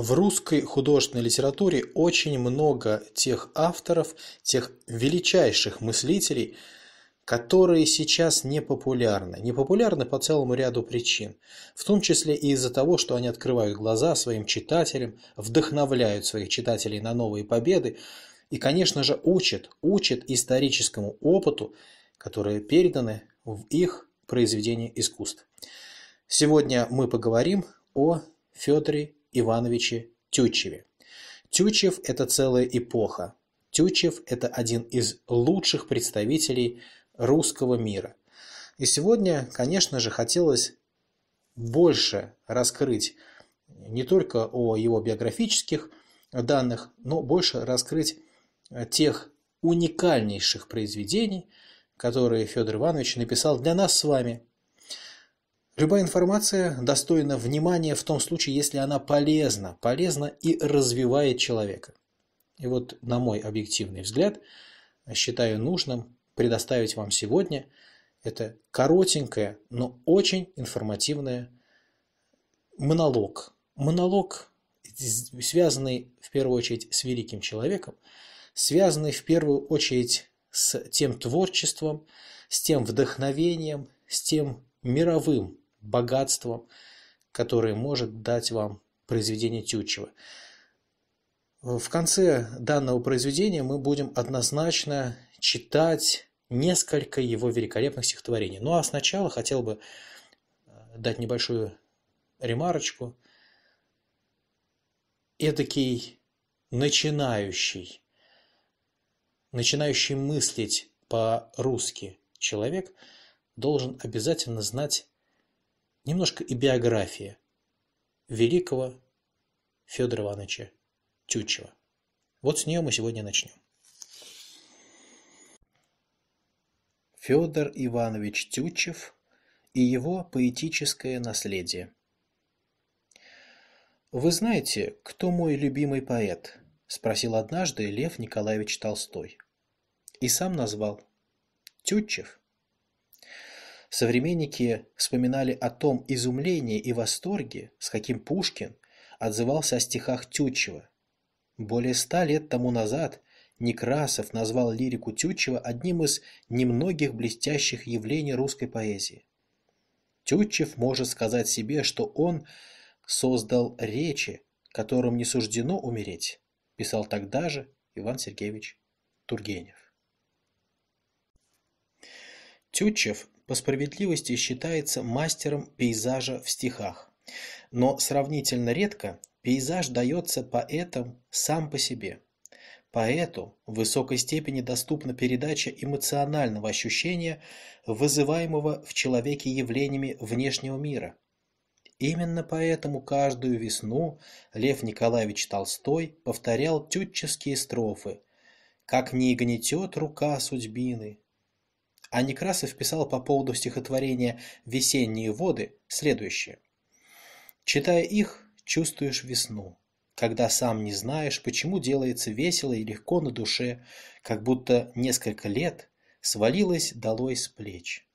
В русской художественной литературе очень много тех авторов, тех величайших мыслителей, которые сейчас не популярны. Не популярны по целому ряду причин, в том числе и из-за того, что они открывают глаза своим читателям, вдохновляют своих читателей на новые победы и, конечно же, учат, учат историческому опыту, которые переданы в их произведения искусств. Сегодня мы поговорим о Федоре Ивановиче Тютчеве. Тютчев – это целая эпоха. Тютчев – это один из лучших представителей русского мира. И сегодня, конечно же, хотелось больше раскрыть не только о его биографических данных, но больше раскрыть тех уникальнейших произведений, которые Федор Иванович написал для нас с вами, Любая информация достойна внимания в том случае, если она полезна, полезна и развивает человека. И вот, на мой объективный взгляд, считаю нужным предоставить вам сегодня это коротенькое, но очень информативное монолог. Монолог, связанный в первую очередь с великим человеком, связанный в первую очередь с тем творчеством, с тем вдохновением, с тем мировым богатством, которое может дать вам произведение Тютчева. В конце данного произведения мы будем однозначно читать несколько его великолепных стихотворений. Ну а сначала хотел бы э, дать небольшую ремарочку. Эдакий начинающий, начинающий мыслить по-русски человек должен обязательно знать Немножко и биография великого Федора Ивановича Тютчева. Вот с нее мы сегодня начнем. Федор Иванович Тютчев и его поэтическое наследие. «Вы знаете, кто мой любимый поэт?» – спросил однажды Лев Николаевич Толстой. И сам назвал. Тютчев. Современники вспоминали о том изумлении и восторге, с каким Пушкин отзывался о стихах Тютчева. Более ста лет тому назад Некрасов назвал лирику Тютчева одним из немногих блестящих явлений русской поэзии. Тютчев может сказать себе, что он создал речи, которым не суждено умереть, писал тогда же Иван Сергеевич Тургенев. Тютчев по справедливости считается мастером пейзажа в стихах. Но сравнительно редко пейзаж дается поэтам сам по себе. Поэту в высокой степени доступна передача эмоционального ощущения, вызываемого в человеке явлениями внешнего мира. Именно поэтому каждую весну Лев Николаевич Толстой повторял тютческие строфы «Как не гнетет рука судьбины, а Некрасов писал по поводу стихотворения «Весенние воды» следующее. «Читая их, чувствуешь весну, когда сам не знаешь, почему делается весело и легко на душе, как будто несколько лет свалилось долой с плеч».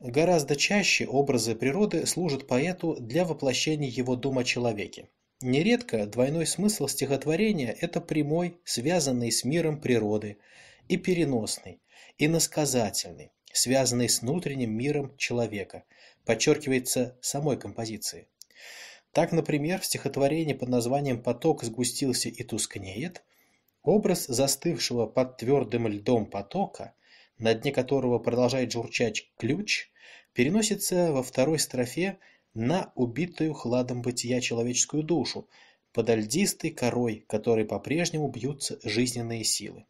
Гораздо чаще образы природы служат поэту для воплощения его дума о человеке. Нередко двойной смысл стихотворения – это прямой, связанный с миром природы – и переносный, и насказательный, связанный с внутренним миром человека, подчеркивается самой композицией. Так, например, в стихотворении под названием «Поток сгустился и тускнеет» образ застывшего под твердым льдом потока, на дне которого продолжает журчать ключ, переносится во второй строфе на убитую хладом бытия человеческую душу, под льдистой корой, которой по-прежнему бьются жизненные силы.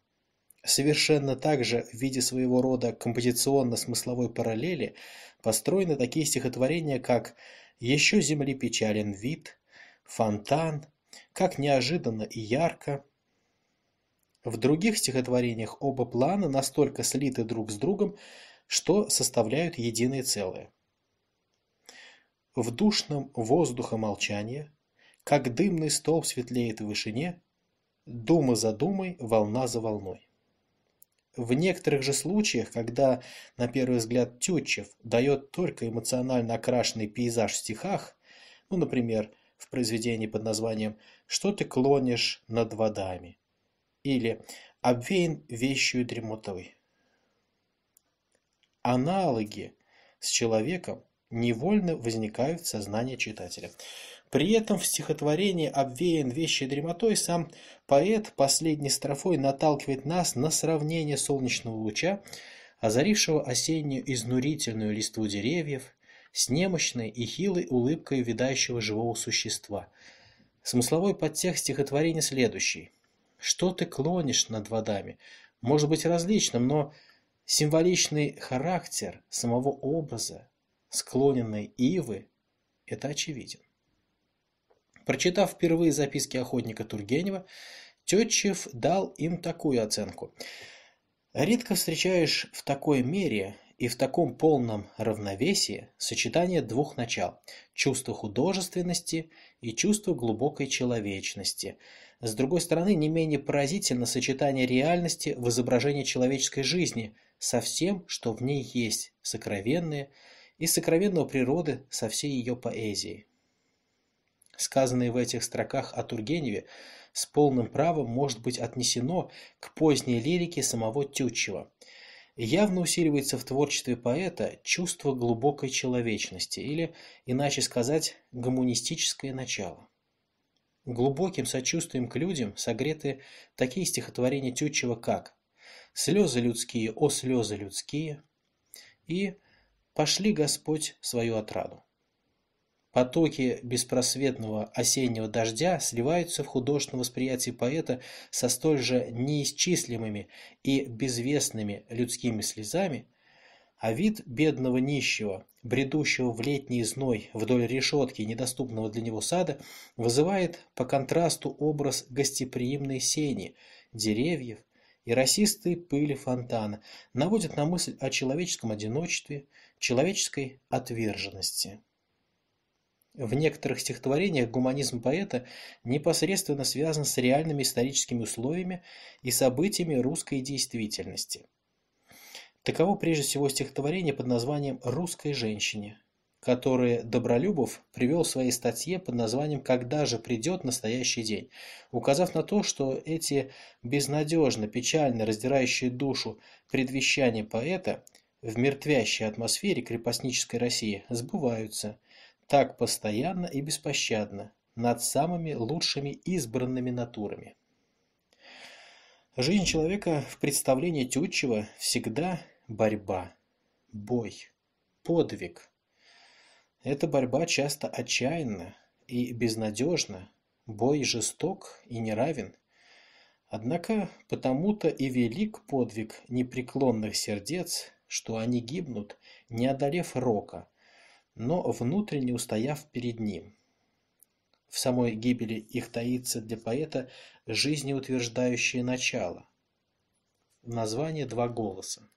Совершенно так же, в виде своего рода композиционно-смысловой параллели, построены такие стихотворения, как «Еще земли печален вид», «Фонтан», «Как неожиданно и ярко». В других стихотворениях оба плана настолько слиты друг с другом, что составляют единое целое. В душном воздухе молчания, как дымный столб светлеет в вышине, дума за думой, волна за волной. В некоторых же случаях, когда, на первый взгляд, Тютчев дает только эмоционально окрашенный пейзаж в стихах, ну, например, в произведении под названием «Что ты клонишь над водами» или «Обвеян вещью дремотой». Аналоги с человеком невольно возникают в сознании читателя. При этом в стихотворении обвеян вещи дремотой сам поэт последней строфой наталкивает нас на сравнение солнечного луча, озарившего осеннюю изнурительную листву деревьев, с немощной и хилой улыбкой видающего живого существа. Смысловой подтекст стихотворения следующий. «Что ты клонишь над водами?» Может быть различным, но символичный характер самого образа склоненной ивы – это очевиден. Прочитав впервые записки охотника Тургенева, Тетчев дал им такую оценку. «Редко встречаешь в такой мере и в таком полном равновесии сочетание двух начал – чувства художественности и чувства глубокой человечности. С другой стороны, не менее поразительно сочетание реальности в изображении человеческой жизни со всем, что в ней есть, сокровенное, и сокровенного природы со всей ее поэзией сказанное в этих строках о Тургеневе, с полным правом может быть отнесено к поздней лирике самого Тютчева. Явно усиливается в творчестве поэта чувство глубокой человечности, или, иначе сказать, гуманистическое начало. Глубоким сочувствием к людям согреты такие стихотворения Тютчева, как «Слезы людские, о слезы людские» и «Пошли Господь свою отраду». Потоки беспросветного осеннего дождя сливаются в художественном восприятии поэта со столь же неисчислимыми и безвестными людскими слезами, а вид бедного нищего, бредущего в летний зной вдоль решетки недоступного для него сада, вызывает по контрасту образ гостеприимной сени, деревьев и расистой пыли фонтана, наводит на мысль о человеческом одиночестве, человеческой отверженности. В некоторых стихотворениях гуманизм поэта непосредственно связан с реальными историческими условиями и событиями русской действительности. Таково прежде всего стихотворение под названием «Русской женщине», которое Добролюбов привел в своей статье под названием «Когда же придет настоящий день», указав на то, что эти безнадежно, печально раздирающие душу предвещания поэта в мертвящей атмосфере крепостнической России сбываются – так постоянно и беспощадно над самыми лучшими избранными натурами. Жизнь человека в представлении Тютчева всегда борьба, бой, подвиг. Эта борьба часто отчаянна и безнадежна, бой жесток и неравен. Однако потому-то и велик подвиг непреклонных сердец, что они гибнут, не одолев рока, но внутренне устояв перед ним. В самой гибели их таится для поэта жизнеутверждающее начало. Название «Два голоса».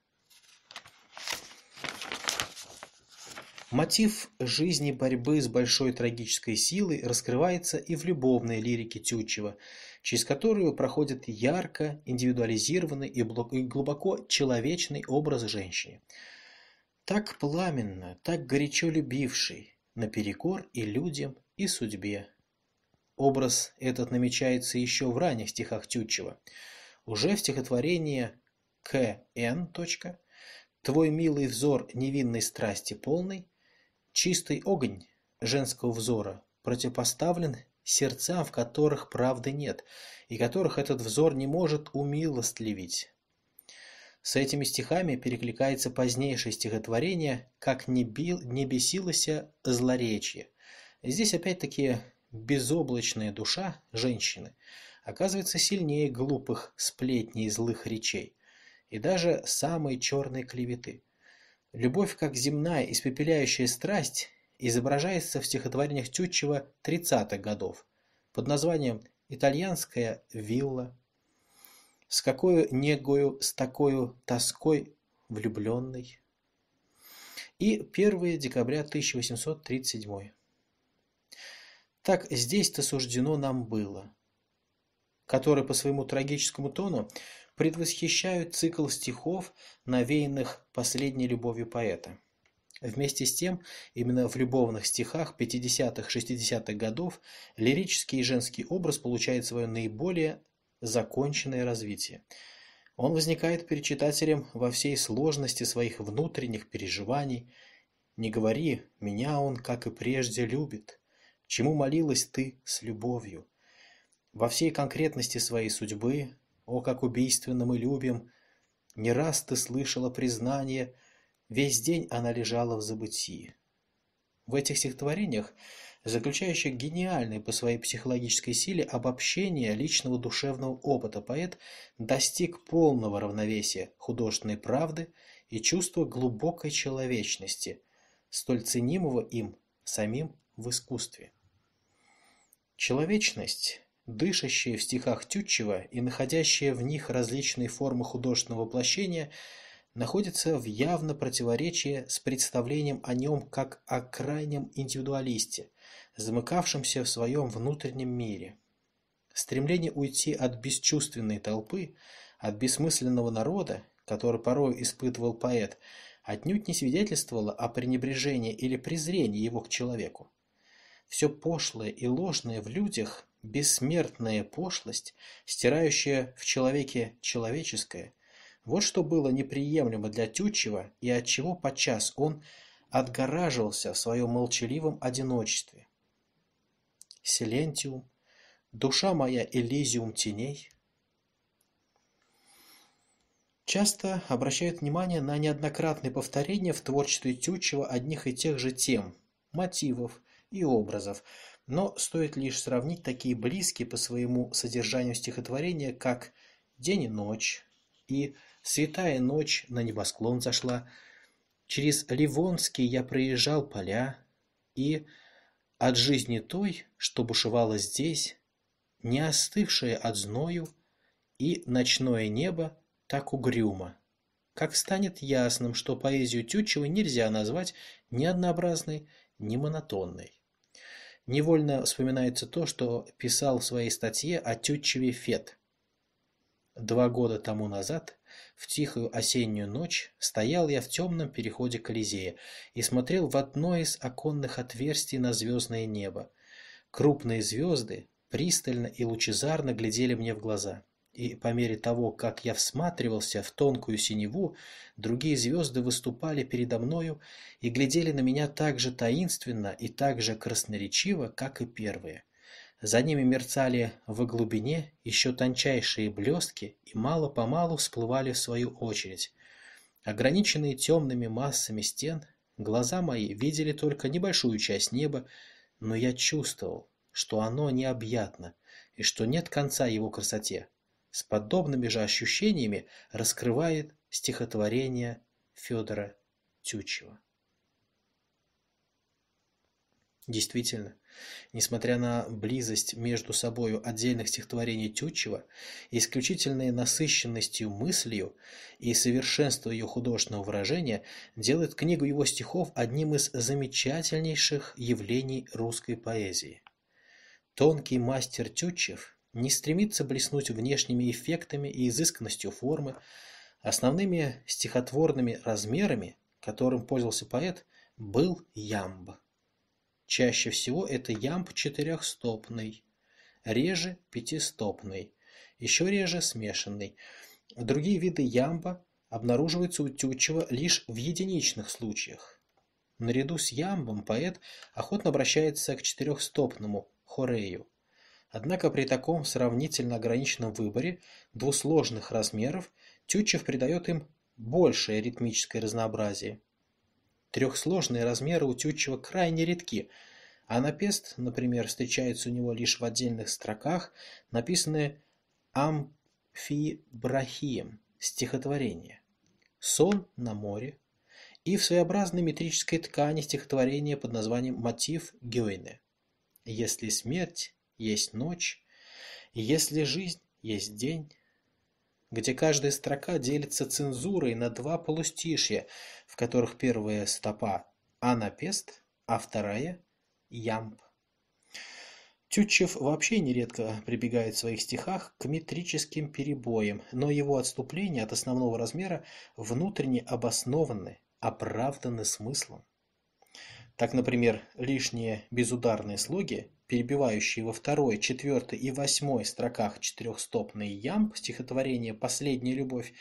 Мотив жизни борьбы с большой трагической силой раскрывается и в любовной лирике Тютчева, через которую проходит ярко, индивидуализированный и глубоко человечный образ женщины – так пламенно, так горячо любивший, наперекор и людям, и судьбе. Образ этот намечается еще в ранних стихах Тютчева. Уже в стихотворении «К.Н. Твой милый взор невинной страсти полный, чистый огонь женского взора противопоставлен сердцам, в которых правды нет, и которых этот взор не может умилостливить, с этими стихами перекликается позднейшее стихотворение «Как не, бил, не бесилося злоречие. Здесь опять-таки безоблачная душа женщины оказывается сильнее глупых сплетней и злых речей, и даже самой черной клеветы. Любовь как земная испепеляющая страсть изображается в стихотворениях Тютчева 30-х годов под названием «Итальянская вилла», с какой негою, с такой тоской влюбленной. И 1 декабря 1837. Так здесь-то суждено нам было, который по своему трагическому тону предвосхищают цикл стихов, навеянных последней любовью поэта. Вместе с тем, именно в любовных стихах 50-х-60-х годов лирический и женский образ получает свое наиболее законченное развитие. Он возникает перед читателем во всей сложности своих внутренних переживаний. «Не говори, меня он, как и прежде, любит. Чему молилась ты с любовью?» Во всей конкретности своей судьбы, о, как убийственно мы любим, не раз ты слышала признание, весь день она лежала в забытии. В этих стихотворениях заключающий гениальный по своей психологической силе обобщение личного душевного опыта, поэт достиг полного равновесия художественной правды и чувства глубокой человечности, столь ценимого им самим в искусстве. Человечность, дышащая в стихах Тютчева и находящая в них различные формы художественного воплощения, находится в явно противоречии с представлением о нем как о крайнем индивидуалисте, замыкавшимся в своем внутреннем мире. Стремление уйти от бесчувственной толпы, от бессмысленного народа, который порой испытывал поэт, отнюдь не свидетельствовало о пренебрежении или презрении его к человеку. Все пошлое и ложное в людях – бессмертная пошлость, стирающая в человеке человеческое – вот что было неприемлемо для Тютчева и от чего подчас он отгораживался в своем молчаливом одиночестве. Силентиум, душа моя Элизиум теней. Часто обращают внимание на неоднократные повторения в творчестве Тютчева одних и тех же тем, мотивов и образов, но стоит лишь сравнить такие близкие по своему содержанию стихотворения, как «День и ночь» и «Святая ночь на небосклон зашла», Через Ливонский я проезжал поля и от жизни той, что бушевала здесь, не остывшая от зною, и ночное небо так угрюмо. Как станет ясным, что поэзию Тютчева нельзя назвать ни однообразной, ни монотонной. Невольно вспоминается то, что писал в своей статье о Тютчеве Фет. Два года тому назад в тихую осеннюю ночь стоял я в темном переходе Колизея и смотрел в одно из оконных отверстий на звездное небо. Крупные звезды пристально и лучезарно глядели мне в глаза. И по мере того, как я всматривался в тонкую синеву, другие звезды выступали передо мною и глядели на меня так же таинственно и так же красноречиво, как и первые. За ними мерцали в глубине еще тончайшие блестки и мало-помалу всплывали в свою очередь. Ограниченные темными массами стен, глаза мои видели только небольшую часть неба, но я чувствовал, что оно необъятно и что нет конца его красоте. С подобными же ощущениями раскрывает стихотворение Федора Тютчева. Действительно, Несмотря на близость между собою отдельных стихотворений Тютчева, исключительной насыщенностью мыслью и совершенство ее художественного выражения делает книгу его стихов одним из замечательнейших явлений русской поэзии. Тонкий мастер Тютчев не стремится блеснуть внешними эффектами и изысканностью формы, основными стихотворными размерами, которым пользовался поэт, был ямб. Чаще всего это ямб четырехстопный, реже пятистопный, еще реже смешанный. Другие виды ямба обнаруживаются у тютчева лишь в единичных случаях. Наряду с ямбом поэт охотно обращается к четырехстопному хорею. Однако при таком сравнительно ограниченном выборе двусложных размеров Тютчев придает им большее ритмическое разнообразие. Трехсложные размеры у тютчева крайне редки, а напест, например, встречается у него лишь в отдельных строках, написанные амфибрахием стихотворения «Сон на море» и в своеобразной метрической ткани стихотворения под названием «Мотив Гёйне». «Если смерть есть ночь, если жизнь есть день, где каждая строка делится цензурой на два полустишья, в которых первая стопа «анапест», а вторая «ямп». Тютчев вообще нередко прибегает в своих стихах к метрическим перебоям, но его отступления от основного размера внутренне обоснованы, оправданы смыслом. Так, например, лишние безударные слоги, перебивающие во второй, четвертой и восьмой строках четырехстопный ям стихотворения «Последняя любовь»,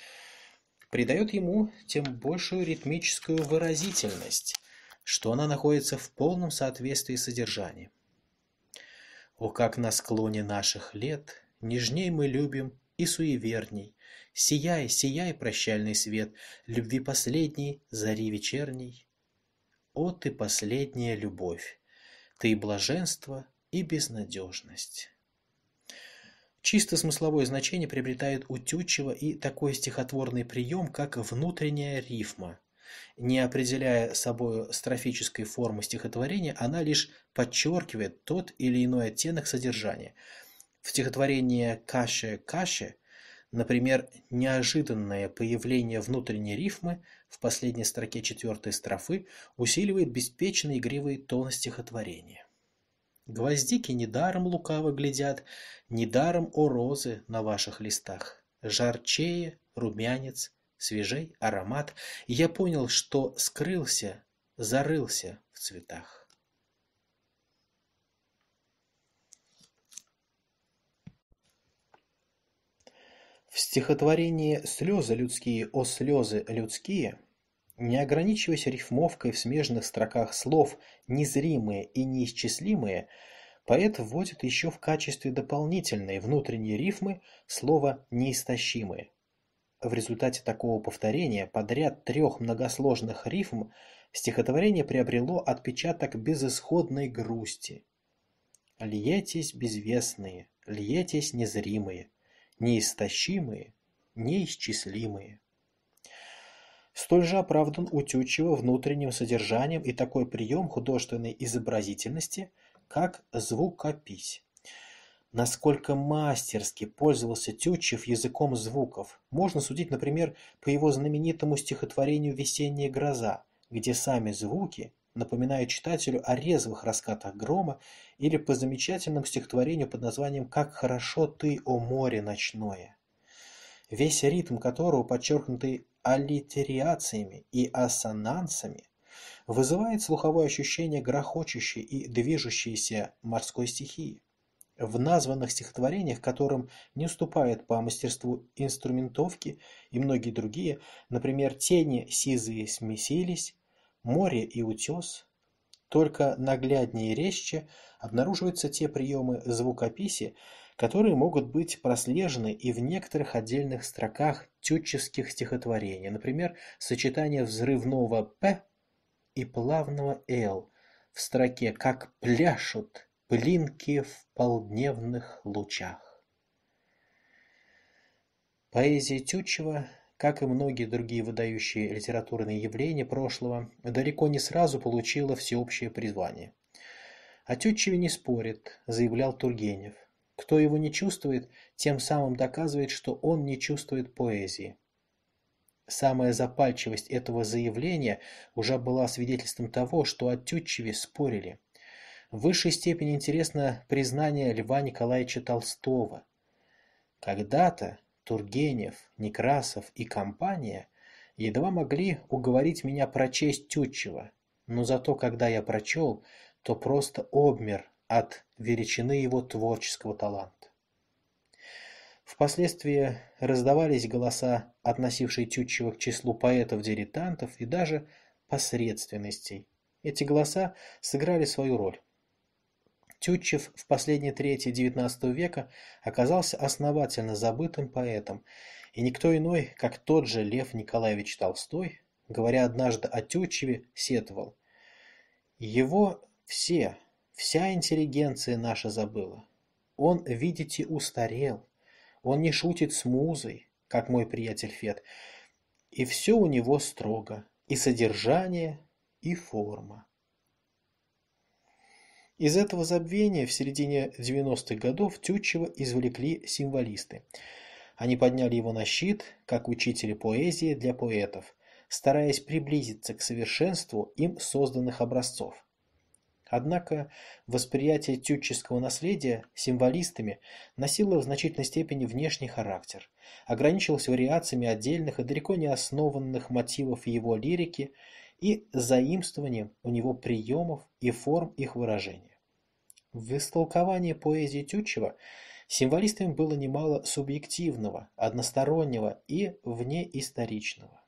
придает ему тем большую ритмическую выразительность, что она находится в полном соответствии с содержанием. О, как на склоне наших лет Нежней мы любим и суеверней, Сияй, сияй, прощальный свет Любви последней, зари вечерней, о, ты последняя любовь, ты и блаженство, и безнадежность. Чисто смысловое значение приобретает утючево и такой стихотворный прием, как внутренняя рифма. Не определяя собой строфической формы стихотворения, она лишь подчеркивает тот или иной оттенок содержания. В стихотворении «Каше-каше» Например, неожиданное появление внутренней рифмы в последней строке четвертой строфы усиливает беспечный игривый тон стихотворения. Гвоздики недаром лукаво глядят, недаром о розы на ваших листах. Жарчее, румянец, свежей аромат. я понял, что скрылся, зарылся в цветах. стихотворении «Слезы людские, о слезы людские» не ограничиваясь рифмовкой в смежных строках слов «незримые» и «неисчислимые», поэт вводит еще в качестве дополнительной внутренней рифмы слово «неистощимые». В результате такого повторения подряд трех многосложных рифм стихотворение приобрело отпечаток безысходной грусти. «Льетесь безвестные, льетесь незримые, неистощимые, неисчислимые. Столь же оправдан у внутренним содержанием и такой прием художественной изобразительности, как звукопись. Насколько мастерски пользовался Тютчев языком звуков, можно судить, например, по его знаменитому стихотворению «Весенняя гроза», где сами звуки напоминая читателю о резвых раскатах грома или по замечательному стихотворению под названием «Как хорошо ты, о море ночное», весь ритм которого, подчеркнутый аллитериациями и ассонансами, вызывает слуховое ощущение грохочущей и движущейся морской стихии. В названных стихотворениях, которым не уступает по мастерству инструментовки и многие другие, например, «Тени сизые смесились», море и утес. Только нагляднее и резче обнаруживаются те приемы звукописи, которые могут быть прослежены и в некоторых отдельных строках тютческих стихотворений, например, сочетание взрывного «п» и плавного «л» в строке «как пляшут плинки в полдневных лучах». Поэзия Тютчева – как и многие другие выдающие литературные явления прошлого, далеко не сразу получила всеобщее призвание. «О Тютчеве не спорит», – заявлял Тургенев. «Кто его не чувствует, тем самым доказывает, что он не чувствует поэзии». Самая запальчивость этого заявления уже была свидетельством того, что о Тютчеве спорили. В высшей степени интересно признание Льва Николаевича Толстого. Когда-то Тургенев, Некрасов и компания едва могли уговорить меня прочесть Тютчева, но зато когда я прочел, то просто обмер от величины его творческого таланта. Впоследствии раздавались голоса, относившие Тютчева к числу поэтов-дилетантов и даже посредственностей. Эти голоса сыграли свою роль. Тютчев в последней трети XIX века оказался основательно забытым поэтом, и никто иной, как тот же Лев Николаевич Толстой, говоря однажды о Тютчеве, сетовал. Его все, вся интеллигенция наша забыла. Он, видите, устарел. Он не шутит с музой, как мой приятель Фет. И все у него строго. И содержание, и форма. Из этого забвения в середине 90-х годов Тютчева извлекли символисты. Они подняли его на щит, как учителя поэзии для поэтов, стараясь приблизиться к совершенству им созданных образцов. Однако восприятие тютческого наследия символистами носило в значительной степени внешний характер, ограничивалось вариациями отдельных и далеко не основанных мотивов его лирики и заимствованием у него приемов и форм их выражения. В истолковании поэзии Тютчева символистами было немало субъективного, одностороннего и внеисторичного.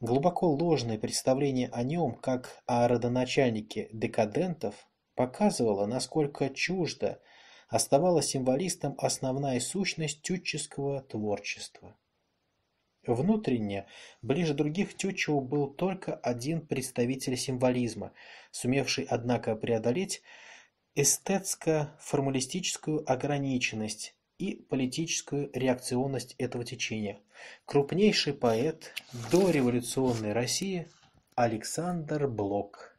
Глубоко ложное представление о нем, как о родоначальнике декадентов, показывало, насколько чуждо оставалась символистам основная сущность тютческого творчества. Внутренне, ближе других Тютчеву был только один представитель символизма, сумевший, однако, преодолеть эстетско-формалистическую ограниченность и политическую реакционность этого течения. Крупнейший поэт дореволюционной России Александр Блок.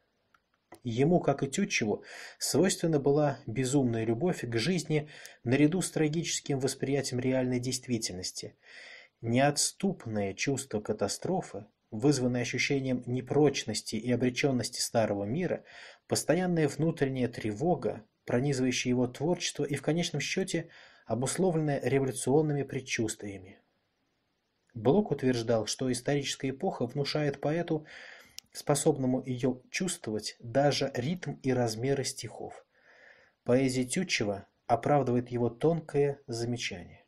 Ему, как и Тютчеву, свойственна была безумная любовь к жизни наряду с трагическим восприятием реальной действительности. Неотступное чувство катастрофы, вызванное ощущением непрочности и обреченности старого мира, Постоянная внутренняя тревога, пронизывающая его творчество и в конечном счете обусловленная революционными предчувствиями. Блок утверждал, что историческая эпоха внушает поэту, способному ее чувствовать, даже ритм и размеры стихов. Поэзия Тютчева оправдывает его тонкое замечание.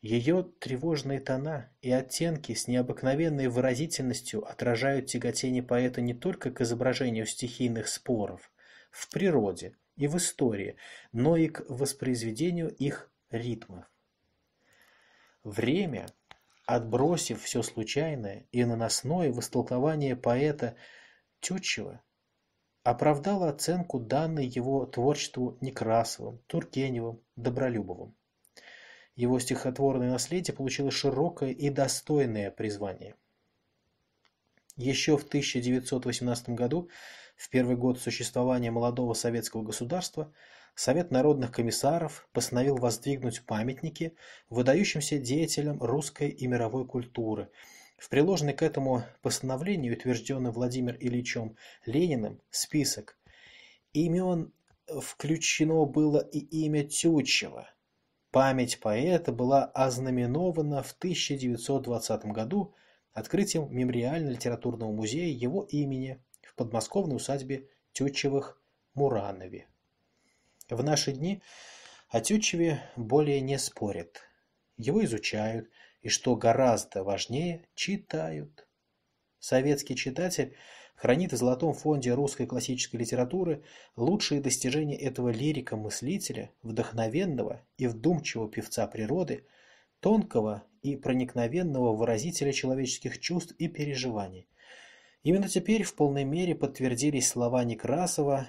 Ее тревожные тона и оттенки с необыкновенной выразительностью отражают тяготение поэта не только к изображению стихийных споров в природе и в истории, но и к воспроизведению их ритмов. Время, отбросив все случайное и наносное в поэта Тютчева, оправдало оценку данной его творчеству Некрасовым, Тургеневым, Добролюбовым. Его стихотворное наследие получило широкое и достойное призвание. Еще в 1918 году, в первый год существования молодого советского государства, Совет народных комиссаров постановил воздвигнуть памятники выдающимся деятелям русской и мировой культуры. В приложенный к этому постановлению, утвержденный Владимир Ильичем Лениным, список имен включено было и имя Тютчева – Память поэта была ознаменована в 1920 году открытием мемориально-литературного музея его имени в подмосковной усадьбе Тютчевых Муранове. В наши дни о Тютчеве более не спорят. Его изучают и, что гораздо важнее, читают. Советский читатель – хранит в Золотом фонде русской классической литературы лучшие достижения этого лирика-мыслителя, вдохновенного и вдумчивого певца природы, тонкого и проникновенного выразителя человеческих чувств и переживаний. Именно теперь в полной мере подтвердились слова Некрасова,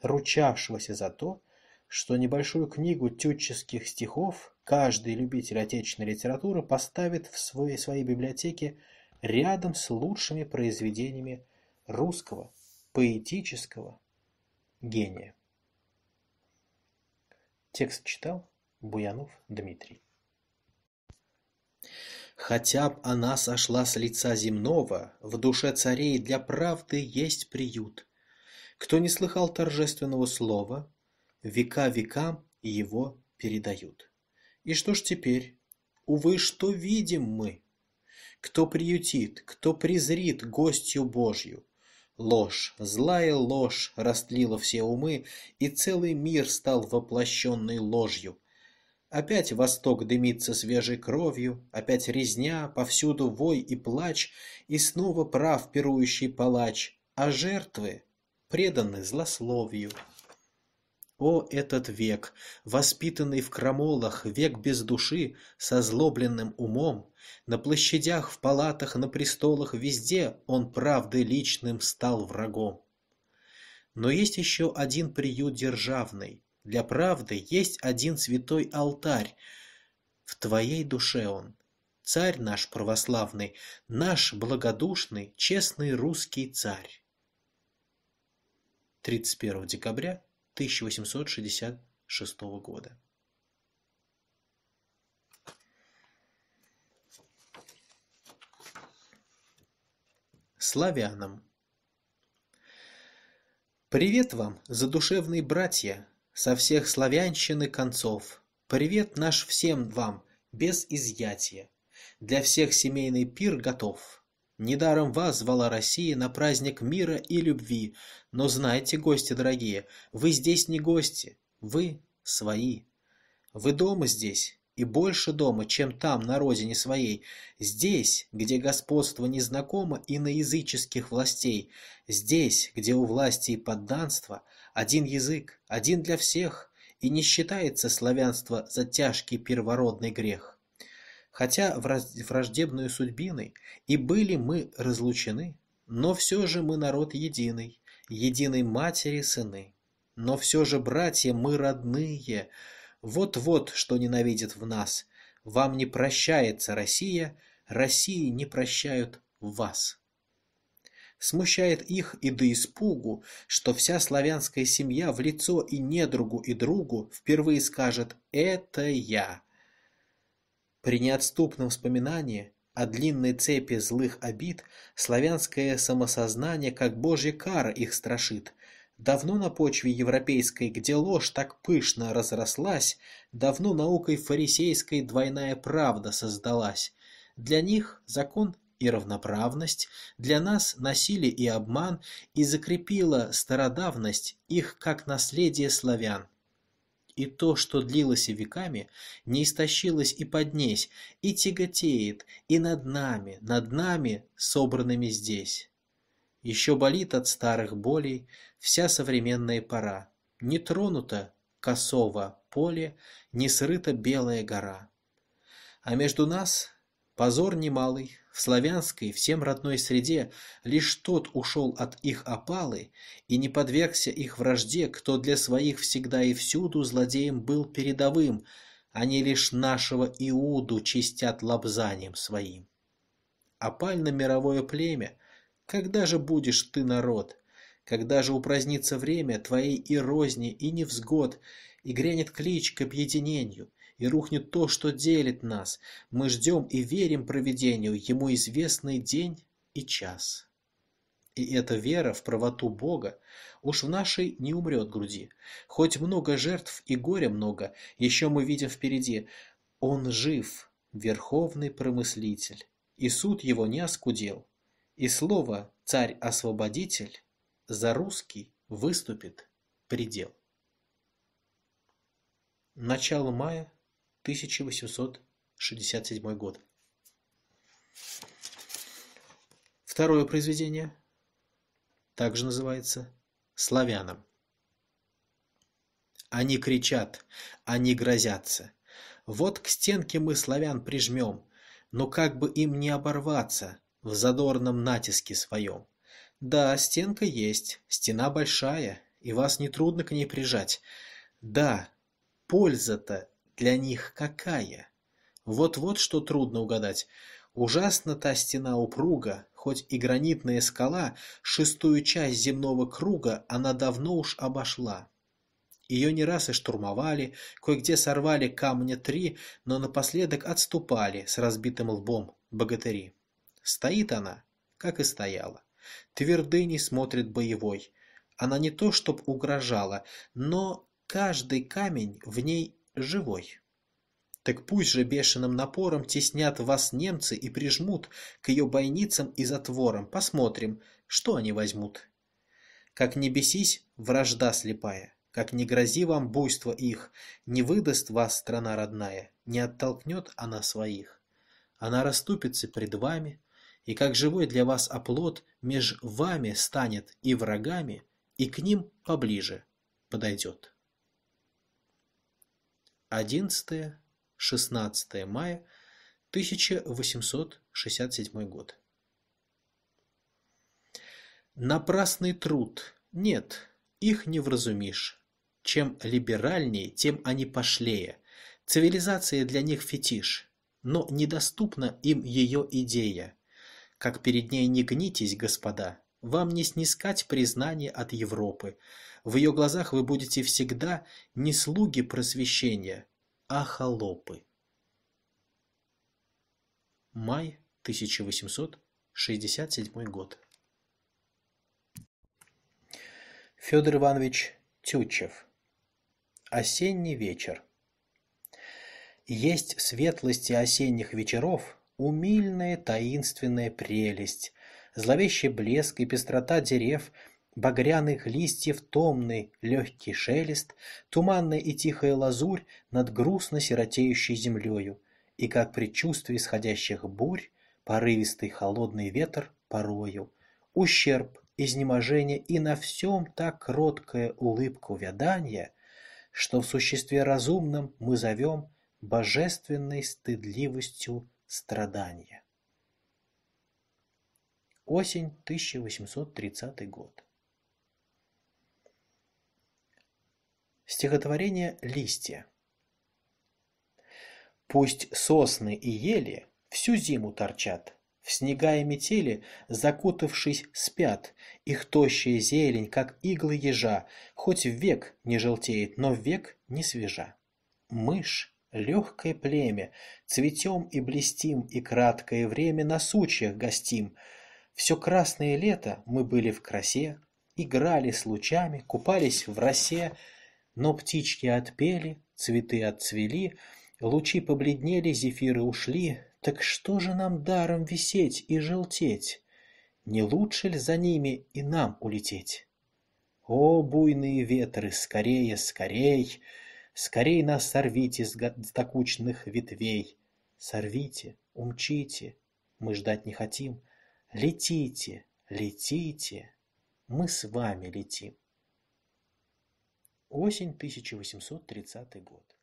ручавшегося за то, что небольшую книгу тютческих стихов каждый любитель отечественной литературы поставит в своей, своей библиотеке рядом с лучшими произведениями русского поэтического гения. Текст читал Буянов Дмитрий. Хотя б она сошла с лица земного, в душе царей для правды есть приют. Кто не слыхал торжественного слова, века векам его передают. И что ж теперь? Увы, что видим мы? Кто приютит, кто презрит гостью Божью, Ложь, злая ложь растлила все умы, и целый мир стал воплощенной ложью. Опять восток дымится свежей кровью, опять резня, повсюду вой и плач, и снова прав пирующий палач, а жертвы преданы злословию. О, этот век, воспитанный в крамолах, век без души, со злобленным умом, На площадях, в палатах, на престолах, везде он правды личным стал врагом. Но есть еще один приют державный, для правды есть один святой алтарь, в твоей душе он. Царь наш православный, наш благодушный, честный русский царь. 31 декабря 1866 года. Славянам Привет вам, задушевные братья, со всех славянщины концов. Привет наш всем вам, без изъятия. Для всех семейный пир готов. Недаром вас звала Россия на праздник мира и любви. Но знайте, гости дорогие, вы здесь не гости, вы свои. Вы дома здесь, и больше дома, чем там, на родине своей. Здесь, где господство незнакомо и на языческих властей. Здесь, где у власти и подданства один язык, один для всех, и не считается славянство за тяжкий первородный грех. Хотя враждебную судьбиной и были мы разлучены, но все же мы народ единый, единой матери сыны. Но все же, братья, мы родные. Вот-вот, что ненавидит в нас. Вам не прощается Россия, России не прощают вас. Смущает их и до испугу, что вся славянская семья в лицо и недругу и другу впервые скажет «это я», при неотступном вспоминании о длинной цепи злых обид славянское самосознание, как божья кара, их страшит. Давно на почве европейской, где ложь так пышно разрослась, давно наукой фарисейской двойная правда создалась. Для них закон и равноправность, для нас насилие и обман, и закрепила стародавность их как наследие славян и то, что длилось веками, не истощилось и поднесь, и тяготеет, и над нами, над нами, собранными здесь. Еще болит от старых болей вся современная пора, не тронута косово поле, не срыта белая гора. А между нас позор немалый, славянской, всем родной среде, лишь тот ушел от их опалы и не подвергся их вражде, кто для своих всегда и всюду злодеем был передовым, они лишь нашего Иуду чистят лобзанием своим. Опально-мировое племя, когда же будешь ты народ? Когда же упразднится время твоей и розни, и невзгод, и грянет клич к объединению – и рухнет то, что делит нас. Мы ждем и верим провидению, ему известный день и час. И эта вера в правоту Бога уж в нашей не умрет груди. Хоть много жертв и горя много, еще мы видим впереди. Он жив, верховный промыслитель, и суд его не оскудел. И слово «царь-освободитель» за русский выступит предел. Начало мая 1867 год. Второе произведение также называется «Славянам». Они кричат, они грозятся. Вот к стенке мы славян прижмем, но как бы им не оборваться в задорном натиске своем. Да, стенка есть, стена большая, и вас нетрудно к ней прижать. Да, польза-то для них какая? Вот-вот что трудно угадать. Ужасна та стена упруга, хоть и гранитная скала, шестую часть земного круга она давно уж обошла. Ее не раз и штурмовали, кое-где сорвали камня три, но напоследок отступали с разбитым лбом богатыри. Стоит она, как и стояла. Твердыней смотрит боевой. Она не то чтоб угрожала, но каждый камень в ней живой. Так пусть же бешеным напором теснят вас немцы и прижмут к ее бойницам и затворам. Посмотрим, что они возьмут. Как не бесись, вражда слепая, как не грози вам буйство их, не выдаст вас страна родная, не оттолкнет она своих. Она расступится пред вами, и как живой для вас оплот меж вами станет и врагами, и к ним поближе подойдет. 11-16 мая 1867 год. Напрасный труд. Нет, их не вразумишь. Чем либеральнее, тем они пошлее. Цивилизация для них фетиш, но недоступна им ее идея. Как перед ней не гнитесь, господа, вам не снискать признание от Европы. В ее глазах вы будете всегда не слуги просвещения, а холопы. Май 1867 год. Федор Иванович Тютчев. Осенний вечер. Есть светлости осенних вечеров умильная таинственная прелесть, зловещий блеск и пестрота дерев – багряных листьев томный, легкий шелест, туманная и тихая лазурь над грустно сиротеющей землею, и как предчувствие исходящих бурь, порывистый холодный ветер порою, ущерб, изнеможение и на всем так кроткая улыбка увядания, что в существе разумном мы зовем божественной стыдливостью страдания. Осень 1830 год. Стихотворение «Листья». Пусть сосны и ели всю зиму торчат, В снега и метели, закутавшись, спят, Их тощая зелень, как иглы ежа, Хоть век не желтеет, но век не свежа. Мышь легкое племя, цветем и блестим, и краткое время на сучьях гостим. Все красное лето мы были в красе, играли с лучами, купались в росе, но птички отпели, цветы отцвели, лучи побледнели, зефиры ушли. Так что же нам даром висеть и желтеть? Не лучше ли за ними и нам улететь? О, буйные ветры, скорее, скорей! Скорей нас сорвите с докучных ветвей! Сорвите, умчите, мы ждать не хотим. Летите, летите, мы с вами летим. Осень 1830 год.